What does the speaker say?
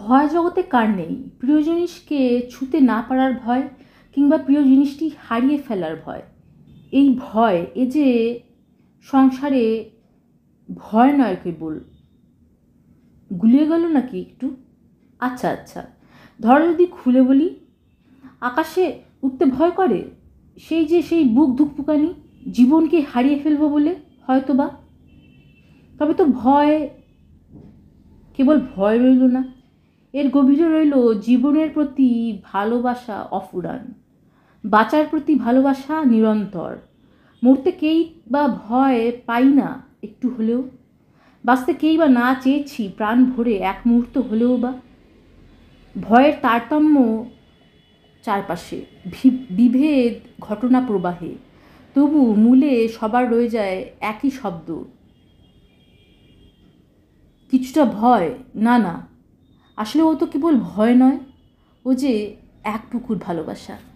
ভয় জগতে কার নেই প্রিয় জিনিসকে ছুতে না পারার ভয় কিংবা প্রিয় জিনিসটি হারিয়ে ফেলার ভয় এই ভয় এ যে সংসারে ভয় নয় কেবল গুলিয়ে গেল নাকি একটু আচ্ছা আচ্ছা ধরো যদি খুলে বলি আকাশে উঠতে ভয় করে সেই যে সেই বুক ধুকপুকানি জীবনকে হারিয়ে ফেলবো বলে হয়তো বা তবে তো ভয় কেবল ভয় রইল না এর গভীরে রইল জীবনের প্রতি ভালোবাসা অফুরান বাঁচার প্রতি ভালোবাসা নিরন্তর মরতে কেই বা ভয় পাই না একটু হলেও বাঁচতে কেই বা না চেয়েছি প্রাণ ভরে এক মুহূর্ত হলেও বা ভয়ের তারতম্য চারপাশে বিভেদ ঘটনা প্রবাহে তবু মূলে সবার রয়ে যায় একই শব্দ কিছুটা ভয় না না আসলে ও তো কেবল ভয় নয় ও যে এক পুকুর ভালোবাসা